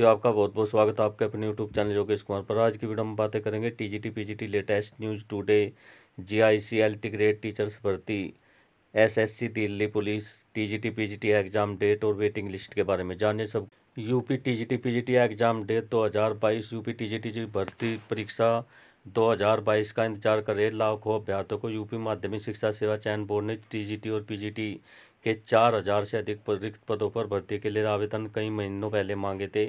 तो आपका बहुत बहुत स्वागत है आपके अपने यूट्यूब चैनल योगेश कुमार पर आज की वीडियो में बातें करेंगे TGT PGT latest news today G I C L T grade teachers भर्ती SSC Delhi police TGT PGT exam date और वेटिंग लिस्ट के बारे में जानिए सब यूपी जी पीजीटी एग्ज़ाम डेट 2022 यूपी जी भर्ती परीक्षा बाईस का इंतजार कर रहे लाखों अभ्यर्थियों को यूपी माध्यमिक शिक्षा सेवा चयन बोर्ड ने टी और टी के चार हजार से अधिक रिक्त पदों पर भर्ती के लिए आवेदन कई महीनों पहले मांगे थे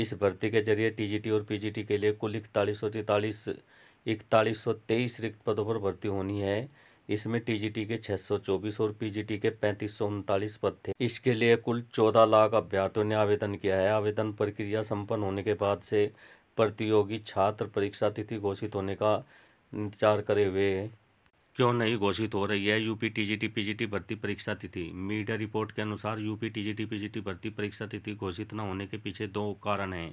इस भर्ती के जरिए टीजीटी और पीजीटी के लिए कुल इकतालीस सौ तैतालीस इकतालीस सौ तेईस रिक्त पदों पर भर्ती होनी है इसमें टीजीटी के सौ चौबीस और पीजीटी के पैंतीस सौ उनतालीस पद थे इसके लिए कुल चौदह लाख अभ्यर्थियों ने आवेदन किया है आवेदन प्रक्रिया संपन्न होने के बाद से प्रतियोगी छात्र परीक्षा तिथि घोषित होने का इंतजार करे हुए क्यों नहीं घोषित हो रही है यूपी टीजीटी पीजीटी भर्ती परीक्षा तिथि मीडिया रिपोर्ट के अनुसार यूपी टीजीटी पीजीटी भर्ती परीक्षा तिथि घोषित न होने के पीछे दो कारण हैं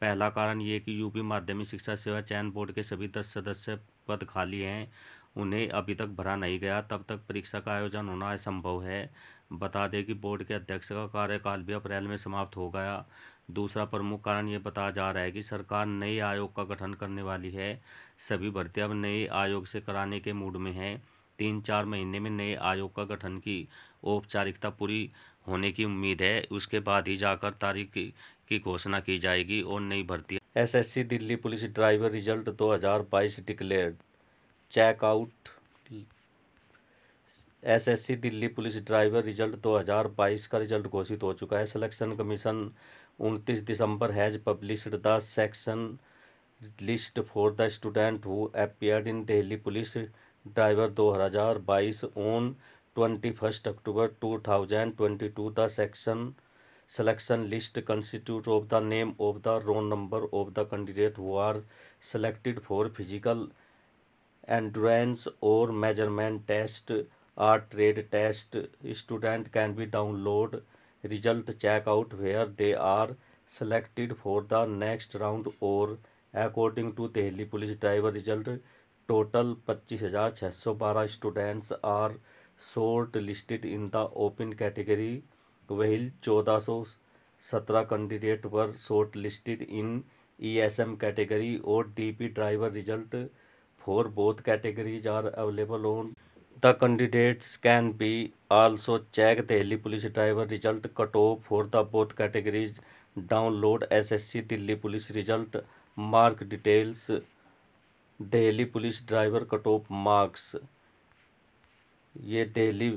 पहला कारण ये कि यूपी माध्यमिक शिक्षा सेवा चयन बोर्ड के सभी दस सदस्य पद खाली हैं उन्हें अभी तक भरा नहीं गया तब तक परीक्षा का आयोजन होना असंभव है बता दें कि बोर्ड के अध्यक्ष का कार्यकाल भी अप्रैल में समाप्त हो गया दूसरा प्रमुख कारण ये बताया जा रहा है कि सरकार नए आयोग का गठन करने वाली है सभी भर्ती अब नए आयोग से कराने के मूड में हैं तीन चार महीने में नए आयोग का गठन की औपचारिकता पूरी होने की उम्मीद है उसके बाद ही जाकर तारीख की घोषणा की जाएगी और नई भर्ती SSC Delhi police driver result 2022 declare check out SSC Delhi police driver result 2022 का रिजल्ट घोषित हो चुका है selection commission 29 December has published the section list for the student who appeared in Delhi police driver 2022 on 21 October 2022 the section selection list constitute of the name of the roll number of the candidate who are selected for physical endurance और measurement test or trade test student can be download result checkout where they are selected for the next round or according to delhi police driver result total 25612 students are short listed in the open category while 1417 candidate were short listed in ESM category और DP driver result for both categories are available on The candidates can be also check Delhi Police Driver Result Cutoff for the both categories. Download SSC Delhi Police Result Mark Details Delhi Police Driver Cutoff Marks ये Delhi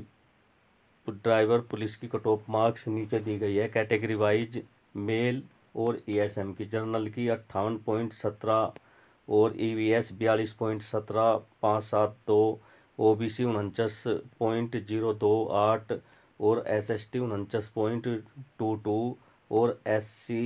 driver police की cutoff marks नीचे दी गई है category wise male और ESM की general की अट्ठावन पॉइंट सत्रह और ईवीएस बयालीस पॉइंट सत्रह पाँच सात दो ओ बी सी उनचास पॉइंट जीरो दो आठ और एस एस टी उनचास पॉइंट टू टू और एस सी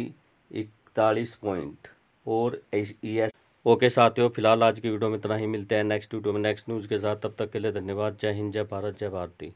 इकतालीस पॉइंट और ई एस ओके साथियों फिलहाल आज की वीडियो में इतना ही मिलते हैं नेक्स्ट वीडियो में नेक्स्ट न्यूज़ के साथ तब तक के लिए धन्यवाद जय हिंद जय भारत जय भारती